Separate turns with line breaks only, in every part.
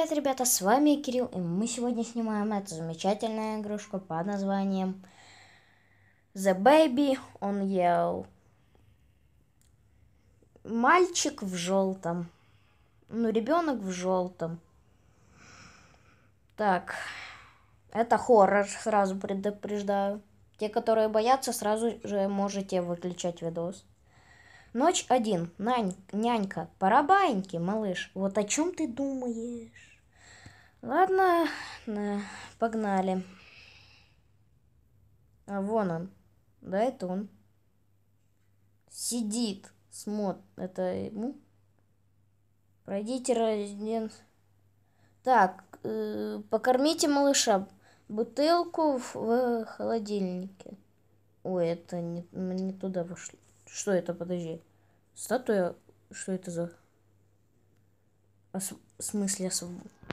Привет, ребята, с вами Кирилл, и мы сегодня снимаем эту замечательную игрушку под названием The Baby on Yellow. Мальчик в желтом. Ну, ребенок в желтом. Так, это хоррор, сразу предупреждаю. Те, которые боятся, сразу же можете выключать видос. Ночь один. Нань, нянька, пора баньки, малыш. Вот о чем ты думаешь? Ладно, погнали. А вон он. Да, это он. Сидит. Смот. Это ему? Пройдите резидент. Так, э, покормите малыша. Бутылку в, в холодильнике. Ой, это не, не туда вышло. Что это, подожди. Статуя? Что это за... А, в смысле освобождение? А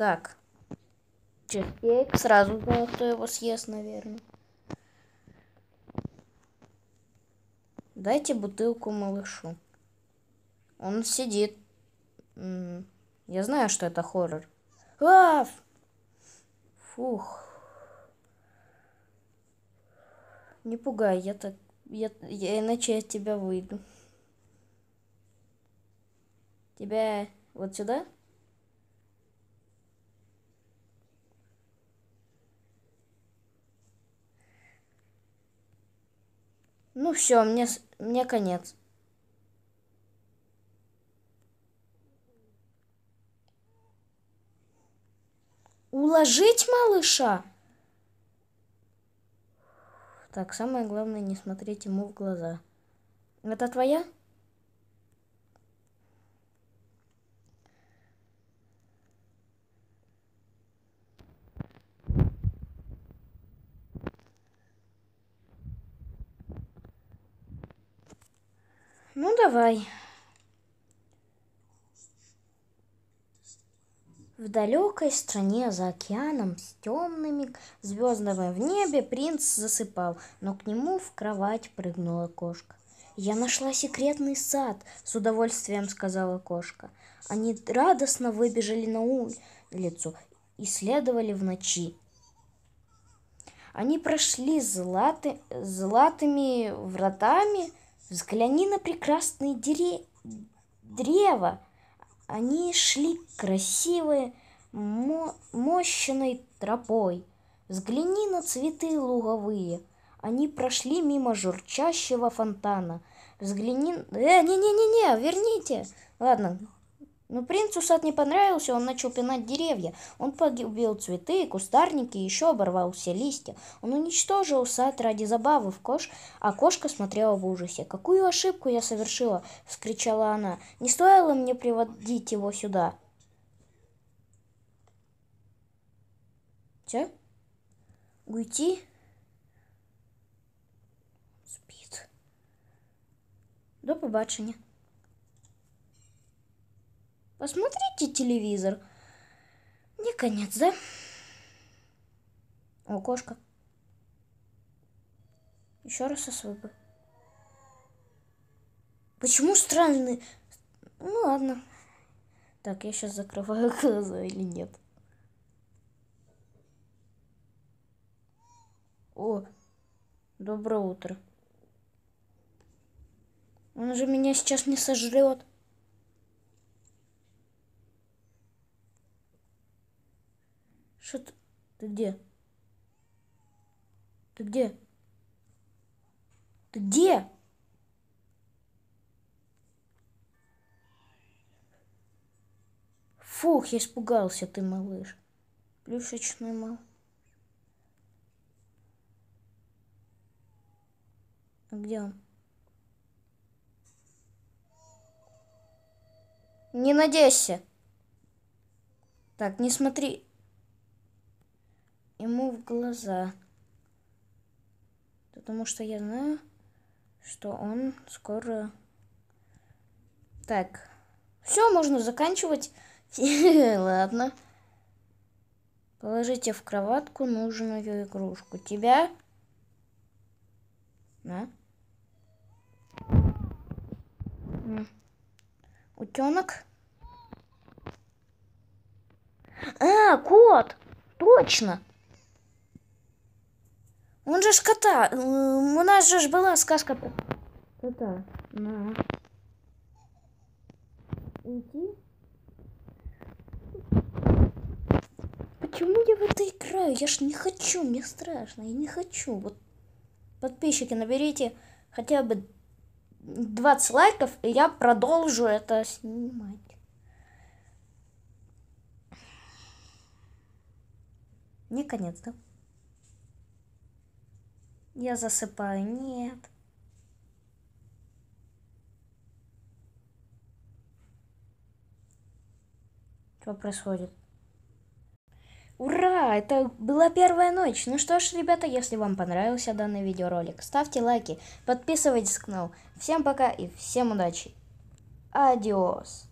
Так. Я сразу думал, кто его съест, наверное. Дайте бутылку малышу. Он сидит. Я знаю, что это хоррор. Аф! Фух. Не пугай, я так... Я, я, иначе я тебя выйду. Тебя вот сюда? Ну все, мне, мне конец. Уложить малыша? Так, самое главное, не смотреть ему в глаза. Это твоя? Ну, давай. В далекой стране за океаном с темными звездами в небе принц засыпал, но к нему в кровать прыгнула кошка. «Я нашла секретный сад», — с удовольствием сказала кошка. Они радостно выбежали на улицу и следовали в ночи. Они прошли златы, златыми вратами — Взгляни на прекрасные дере... древа. Они шли красивой, мо... мощной тропой. Взгляни на цветы луговые. Они прошли мимо журчащего фонтана. Взгляни... Э, не-не-не-не, верните! Ладно, но ну, принцу сад не понравился, он начал пинать деревья. Он погубил цветы, кустарники еще оборвал все листья. Он уничтожил сад ради забавы в кош, а кошка смотрела в ужасе. «Какую ошибку я совершила!» — вскричала она. «Не стоило мне приводить его сюда!» Все? Уйти? Спит. До побачення. Посмотрите телевизор. Мне конец, да? О, кошка. Еще раз СВБ. Почему странный? Ну ладно. Так, я сейчас закрываю глаза или нет. О, доброе утро. Он же меня сейчас не сожрет. Ты где? Ты где? Ты где? Фух, я испугался, ты малыш. Плюшечный мал. А где он? Не надейся. Так, не смотри ему в глаза. Потому что я знаю, что он скоро... Так, все, можно заканчивать. Ладно. Положите в кроватку нужную игрушку. Тебя? Да? Утенок? А, кот! Точно! Он же ж кота. У нас же ж была сказка про кота. На. Уйти. Почему я в это играю? Я ж не хочу, мне страшно, я не хочу. Вот подписчики, наберите хотя бы 20 лайков, и я продолжу это снимать. Не конец, да? Я засыпаю. Нет. Что происходит? Ура! Это была первая ночь. Ну что ж, ребята, если вам понравился данный видеоролик, ставьте лайки, подписывайтесь на канал. Всем пока и всем удачи. Адиос.